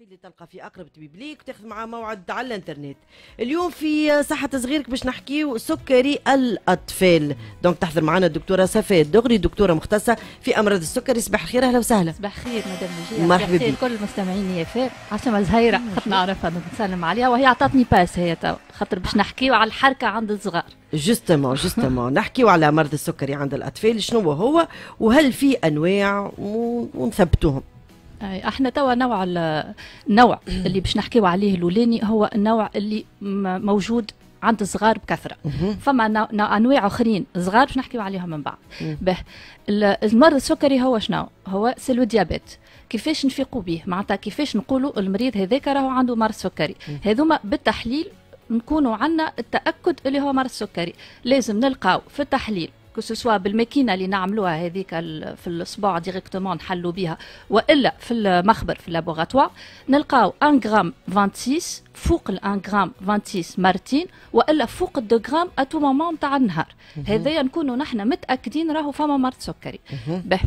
الوحيد اللي تلقى في اقرب طبيب ليك وتاخذ معاه موعد على الانترنت اليوم في صحه صغيرك باش نحكيو سكري الاطفال دونك تحضر معنا الدكتوره صفاء الدغري دكتوره مختصه في امراض السكري صباح الخير اهلا وسهلا صباح الخير مدام نجيه مرحبا بك كل المستمعين يا فاء عاصمة زهيره نعم، خاطر نعرفها نسلم عليها وهي عطاتني باس هي تو خاطر باش نحكيو على الحركه عند الصغار جوستومون جوستومون نحكيو على مرض السكري عند الاطفال شنو هو وهل في انواع ونثبتوهم احنا توا نوع النوع اللي باش نحكيو عليه الاولاني هو النوع اللي موجود عند الصغار بكثره فما انواع اخرين صغار باش نحكيو عليهم من بعد به المرض السكري هو شنو هو سيلو ديابيت كيفاش نفيقوا به معناتها كيفاش نقولوا المريض هذاك راهو عنده مرض سكري هذوما بالتحليل نكونوا عندنا التاكد اللي هو مرض سكري لازم نلقاو في التحليل كو سوسوا بالماكينه اللي نعملوها هذيك في الصباع ديريكتومون نحلوا بها والا في المخبر في اللابوغاتوار نلقاو 1 غرام 26 فوق ال 1 غرام 26 مرتين والا فوق ال 2 غرام اتو مومون تاع النهار هذايا نكونوا نحن متاكدين راهو فما مرض سكري به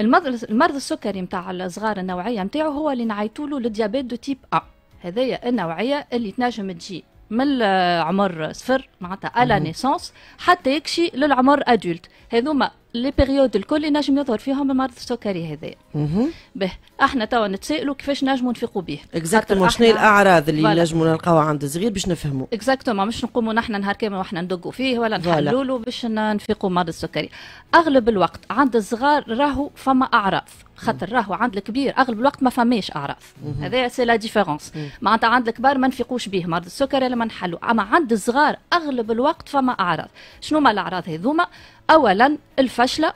المرض السكري نتاع الصغار النوعيه نتاعو هو اللي نعيطوا له الديابيت دو تيب ا هذايا النوعيه اللي تنجم تجي من العمر صفر معناتها الا نيسونس حتى يكشي للعمر ادولت هذوما لي بيريود الكل ينجم يظهر فيهم مرض السكري هذا به احنا توا نتسائلوا كيفاش نجموا نفيقوا به اكزاكتومون شنو الاعراض اللي نجموا نلقاوها عند الصغير باش نفهموا اكزاكتومون مش نقوموا نحن نهار كامل واحنا ندقوا فيه ولا نحلوا له باش نفيقوا مرض السكري اغلب الوقت عند الصغار راهو فما اعراض خاطر راهو عند الكبير اغلب الوقت ما فماش اعراض هذا سي لا ديفيرونس معناتها عند الكبار ما نفيقوش به مرض السكري لما نحلوا اما عند الصغار اغلب الوقت فما اعراض شنو ما الاعراض هذوما أولا الفشلة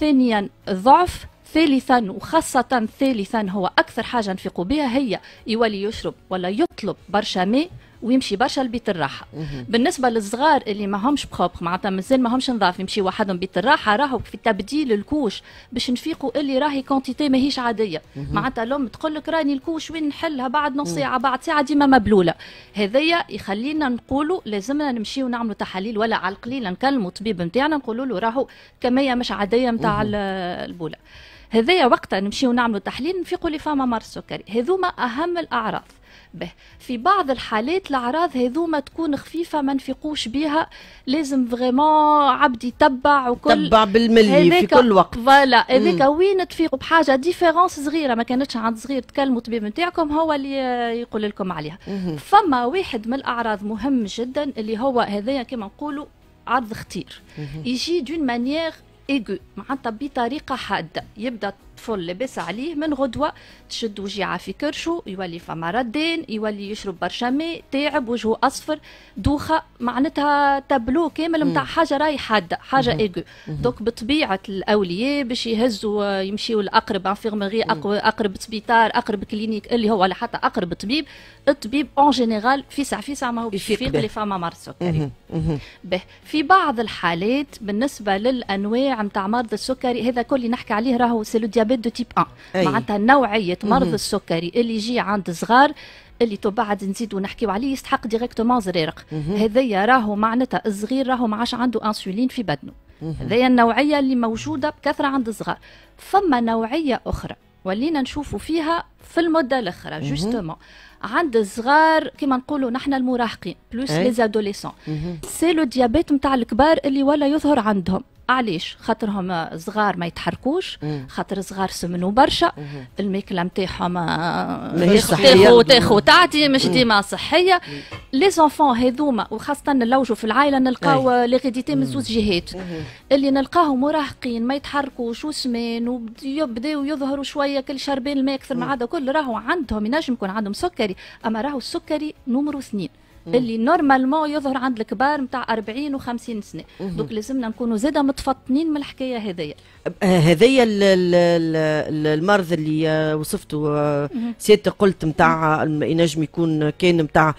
ثانيا الضعف ثالثا وخاصة ثالثا هو أكثر حاجة نفيقوا بها هي يولي يشرب ولا يطلب برشا ماء ويمشي برشا لبيت الراحه بالنسبه للصغار اللي ماهمش بروبر معناتها مازال ماهمش نظاف يمشي وحدهم بيت الراحه راهو في تبديل الكوش باش نفيقوا اللي راهي كونتيتي ماهيش عاديه معناتها الام تقول لك راني الكوش وين نحلها بعد نص ساعه بعد ساعه ديما مبلوله هذايا يخلينا نقولوا لازمنا نمشي نعملوا تحاليل ولا على القليل نكلموا الطبيب نتاعنا نقولوا له راهو كميه مش عاديه نتاع البوله هذايا وقتها نمشيو نعملوا تحليل نفيقوا لي فما مرض سكري هذوما اهم الاعراض به في بعض الحالات الاعراض هذوما تكون خفيفه ما نفيقوش بها لازم فريمون عبد يتبع وكل تبع بالملي في كل وقت فوالا هذاك وين تفيقوا بحاجه ديفيرونس صغيره ما كانتش عند صغير تكلموا الطبيب نتاعكم هو اللي يقول لكم عليها مم. فما واحد من الاعراض مهم جدا اللي هو هذايا كما نقولوا عرض خطير يجي دون مانيير ايغو معناتها بطريقه حاده يبدا الطفل لاباس عليه من غدوة تشد وجيعة في كرشو يولي فما ردين يولي يشرب برشا ماء تاعب وجهه أصفر دوخة معناتها تابلو كامل نتاع حاجة راهي حادة حاجة ايغو دوك بطبيعة الأولياء باش يهزوا يمشيوا لأقرب انفيرميري أقرب سبيطار أقرب كلينيك اللي هو ولا حتى أقرب طبيب الطبيب أون جينيرال فيسع فيسع ما هو باش يفيق اللي فما مرض سكري في بعض الحالات بالنسبة للأنواع نتاع مرض السكري هذا كل اللي نحكي عليه راهو سي دو تيب 1 أي. معناتها نوعيه مرض السكري اللي يجي عند صغار اللي تو بعد نزيدو نحكيو عليه يستحق ديريكتومون زريرق هذايا راهو معناتها الصغير راهو ما عادش عنده انسولين في بدنه هذايا النوعيه اللي موجوده بكثره عند الصغار فما نوعيه اخرى ولينا نشوفوا فيها في المده الاخرى جوستومون عند الصغار كما نقولوا نحن المراهقين بلوس لي سي لو ديابيت نتاع الكبار اللي ولا يظهر عندهم علاش خاطرهم صغار ما يتحركوش خاطر صغار سمنوا برشا الماكله نتاعهم آه، ماهيش صحيه تاخو تعدي مش ديما صحيه لي زونفون هذوما وخاصه نلوجوا في العائله نلقاو ليغيديتي من زوز جهات اللي نلقاهم مراهقين ما يتحركوش وسمان وبداوا يظهروا شويه كل شربين الماء اكثر من هذا كل راهو عندهم ينجم يكون عندهم سكري اما راهو السكري نمرو اثنين اللي نورمالمون يظهر عند الكبار نتاع 40 و50 سنه دوك لازمنا نكونوا زاده متفطنين من الحكايه هذيا أه، هذيا المرض اللي آه، وصفته آه، سيادتك قلت نتاع ينجم يكون كان نتاع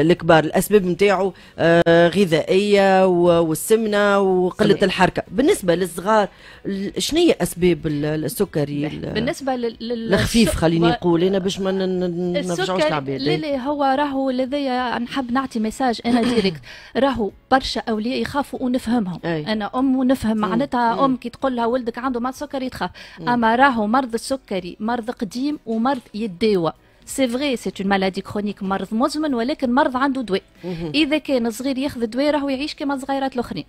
الكبار الاسباب نتاعو غذائيه والسمنه وقله الحركه بالنسبه للصغار شنو هي اسباب السكري بالنسبه للخفيف خليني نقول انا باش ما نرجعوش العباد لا لا هو راهو لذيا نحب نعطي مساج انا ديريكت راهو برشا اولياء يخافوا ونفهمهم أي. انا ام ونفهم معناتها ام كي تقول لها ولدك عنده مرض سكري تخاف اما راهو مرض السكري مرض قديم ومرض يداوى سي فغي سي اون مالادي كرونيك مرض مزمن ولكن مرض عنده دواء اذا كان صغير ياخذ دواء راهو يعيش كما الصغيرات الاخرين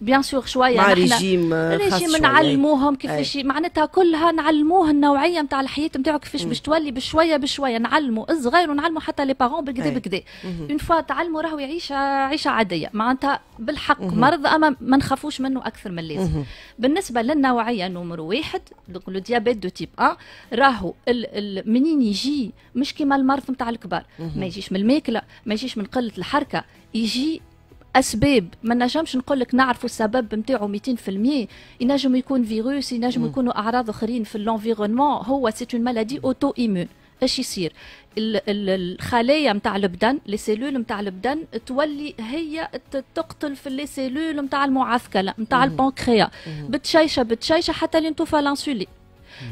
بيان سور شويه مع ريجيم ريجيم نعلموهم كيفاش معناتها كلها نعلموه النوعيه نتاع الحياه نتاعو كيفاش باش تولي بشويه بشويه نعلموا الصغير ونعلموا حتى لي بارون بكدا بكذا اون فوا تعلموا راهو يعيش عيشه عاديه معناتها بالحق مرض اما ما نخافوش منه اكثر من اللازم بالنسبه للنوعيه نمر واحد لو ديابيت دو تيب 1 راهو منين يجي مش كيما المرض نتاع الكبار ما يجيش من الماكله ما يجيش من قله الحركه يجي اسباب ما نجمش نقول لك نعرفوا السبب نتاعو 200% ينجم يكون فيروس ينجم يكونوا اعراض اخرين في الانفيرونمون هو سيت اون مالادي اوتو ايمون اش يصير الخلايا نتاع البدن لي سيلول نتاع البدن تولي هي تقتل في لي سيلول نتاع المعافكله نتاع البنكرياس بتشيشه بتشيشه حتى لين توفى لانسولين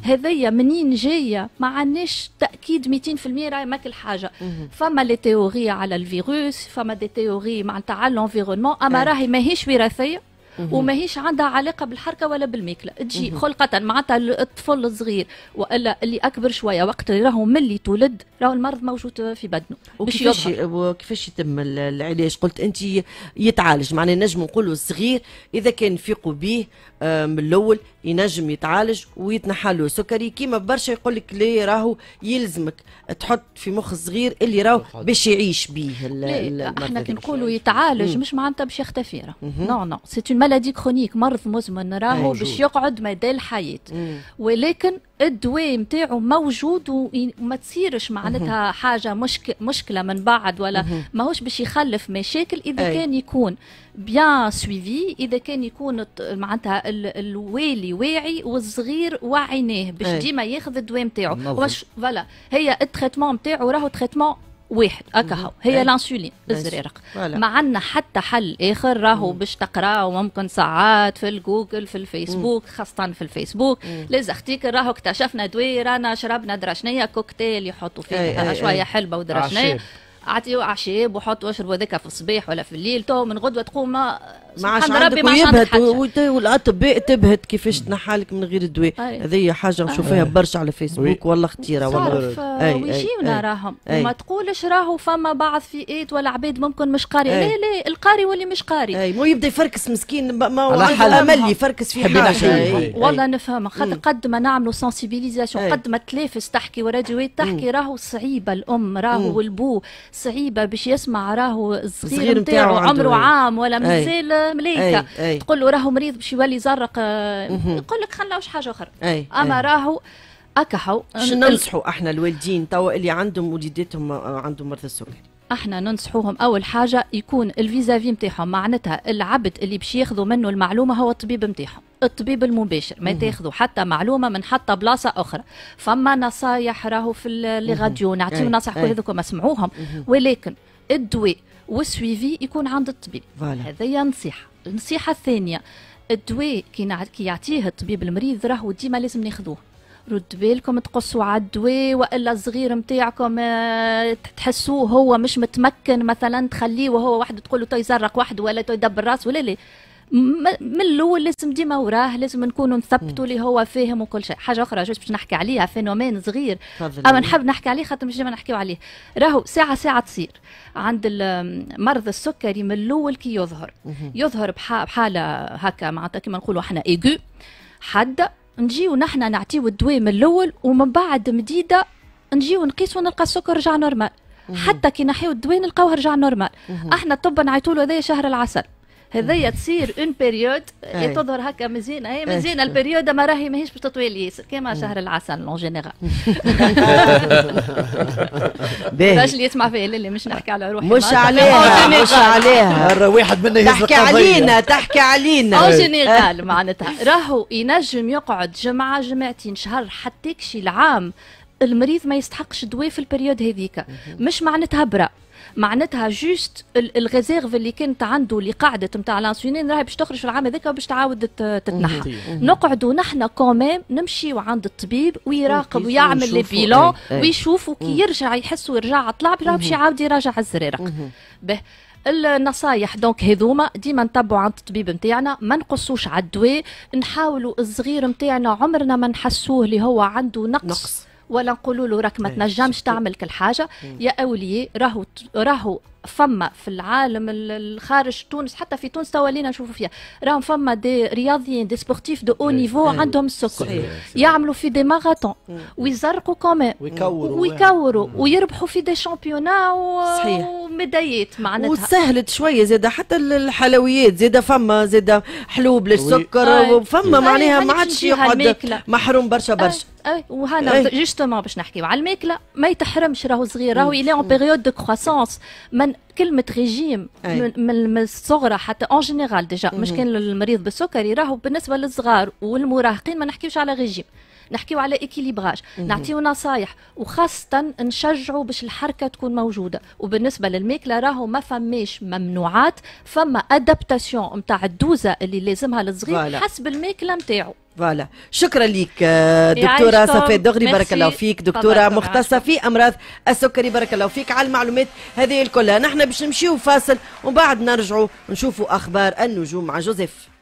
هذيا منين جايه ما عندناش تاكيد 200% راهي ماك حاجه فما لي تيوري على الفيروس فما دي تيوري معناتها على الانفيرونمون اما راهي ماهيش وراثيه وماهيش عندها علاقه بالحركه ولا بالماكله تجي خلقه معناتها الطفل الصغير والا اللي اكبر شويه وقت اللي راهو ملي تولد راهو المرض موجود في بدنه وكيفاش وكيفاش يتم العلاج قلت انت يتعالج معناها نجم نقولوا الصغير اذا كان فيقوا به من الاول ينجم يتعالج ويتنحى له سكري كيما برشا يقول لك ليه راهو يلزمك تحط في مخ الصغير اللي راهو باش يعيش به احنا كي نقولوا يتعالج مش معناتها باش يختفي نو نو سي مالادي كرونيك مرض مزمن راهو باش يقعد مدى الحياه ولكن الدواء نتاعو موجود وما تصيرش معناتها حاجه مشك... مشكله من بعد ولا ماهوش باش يخلف مشاكل اذا أي. كان يكون بيان سويفي اذا كان يكون معناتها ال... الوالي واعي والصغير وعيناه باش ديما ياخذ الدواء نتاعو فوالا هي التريتمون نتاعو راهو تريتمون واحد اكهو هي إيه. الانسولين الزريرق ما عندنا حتى حل اخر راهو باش تقراه ممكن ساعات في الجوجل في الفيسبوك خاصه في الفيسبوك لزختيك راهو اكتشفنا دواء رانا شربنا درشنيه كوكتيل يحطوا فيه إيه، إيه، شويه حلبه ودرشنيه عطيو عشيب وحطوا اشربوا هذاك في الصباح ولا في الليل تو من غدوه تقوم ما عادش عندك ويبهت والاطباء تبهت كيفاش تنحالك من غير دواء هذه حاجه نشوفها برشا على فيسبوك والله خطيره والله آه، ويجيونا راهم وما تقولش راهو فما بعض فئات ولا عباد ممكن مش قاري لا لا القاري واللي مش قاري اي مو يبدا يفركس مسكين ما هو امل يفركس في حاجه والله نفهم خاطر قد ما نعملوا سونسيبيليزاسيون قد ما تلافس تحكي وراديوات تحكي راهو صعيبه الام راهو والبو صعيبه باش يسمع راهو الصغير نتاعو عمره عام ولا مازال ملايكه تقول له راهو مريض باش يولي زرق آه، يقول لك خلاوش حاجه اخرى اما راهو اكحوا ننصحوا احنا الوالدين توا اللي عندهم وليداتهم آه، عندهم مرض السكري احنا ننصحوهم اول حاجه يكون الفيزافي نتاعهم معناتها العبد اللي باش ياخذوا منه المعلومه هو الطبيب نتاعهم الطبيب المباشر ما تاخذوا حتى معلومه من حتى بلاصه اخرى فما نصايح راهو في لي غاديو نعطيو نصائح كل هذوك ما سمعوهم ولكن الدواء والسويفي يكون عند الطبيب هي نصيحه النصيحه الثانيه الدواء كي يعطيه الطبيب المريض راهو ديما لازم ناخذوه رد بالكم تقصوا على الدواء والا الصغير نتاعكم آه، تحسوه هو مش متمكن مثلا تخليه وهو وحده تقول له تو يزرق وحده ولا تو يدبر راسه ولا لا من الاول لازم ديما وراه لازم نكونوا نثبتوا اللي هو فاهم وكل شيء حاجه اخرى جوج باش نحكي عليها فينومين صغير اما نحب نحكي عليه خاطر مش ديما نحكيو عليه راهو ساعه ساعه تصير عند مرض السكري من الاول كي يظهر يظهر بحاله هكا معناتها كما نقولوا احنا ايغو حد نجيو نحنا نعطيو الدواء من الاول ومن بعد مديده نجيو نقيسو نلقى السكر رجع نورمال حتى كي نحيو الدواء نلقاوه رجع نورمال احنا طب نعيطوا له هذايا شهر العسل هذا تصير اون بيريود تظهر هكا مزيانه هي مزيانه البيريود ما راهي ماهيش باش تطويل ياسر كيما شهر العسل اون جينيرال باش اللي يسمع فيه اللي مش نحكي على روحي مش عليها مش عليها مرة واحد منا يهز تحكي علينا تحكي علينا اون جينيرال معناتها راهو ينجم يقعد جمعه جمعتين شهر حتى كشي العام المريض ما يستحقش دواء في البريود هذيك مش معناتها برا معناتها جوست الغزيرف اللي كانت عنده اللي قعدت نتاع لانسولين راهي باش تخرج في العام هذاك باش تعاود تتنحى نقعدوا نحن كومام نمشيو عند الطبيب ويراقب ويعمل لي بيلون ويشوفوا كي أمم. يرجع يحس ويرجع طلع باش أمم. يعاود يراجع الزرارق أمم. به النصايح دونك هذوما ديما نتبعوا عند الطبيب نتاعنا ما نقصوش على الدواء نحاولوا الصغير نتاعنا عمرنا ما نحسوه اللي هو عنده نقص, نقص. ولا نقولوا له راك ما إيه، تنجمش تعمل كل حاجه يا اولي راهو راهو فما في العالم الخارج تونس حتى في تونس توا لينا نشوفوا فيها راهم فما دي رياضيين دي سبورتيف دو او نيفو عندهم السكر يعملوا في دي إيه. ماراثون ويزرقوا كومان ويكوروا ويكوروا إيه. ويربحوا في دي شامبيونا وميدايات معناتها وسهلت شويه زاده حتى الحلويات زاده فما زاده حلوب للسكر آه. وفما آه. معناها ما عادش يقعد محروم برشا آه، برشا وهنا جوستومون إيه. باش نحكيو على الماكله ما يتحرمش راهو صغير راهو الي اون بيريود دو كروسونس من كلمه ريجيم من الصغرى حتى اون جينيرال ديجا مش كان المريض بالسكري راهو بالنسبه للصغار والمراهقين ما نحكيوش على ريجيم نحكيو على اكيليبراج نعطيو نصايح وخاصه نشجعوا باش الحركه تكون موجوده وبالنسبه للماكله راهو ما فماش ممنوعات فما ادابتاسيون نتاع الدوزه اللي لازمها للصغير حسب الماكله نتاعو فوالا شكرا لك آه، دكتوره صفاء دغري بارك الله فيك دكتوره مختصه في امراض السكري بارك الله فيك على المعلومات هذه كلها نحن باش نمشيو فاصل ومن بعد نرجعوا نشوفوا اخبار النجوم مع جوزيف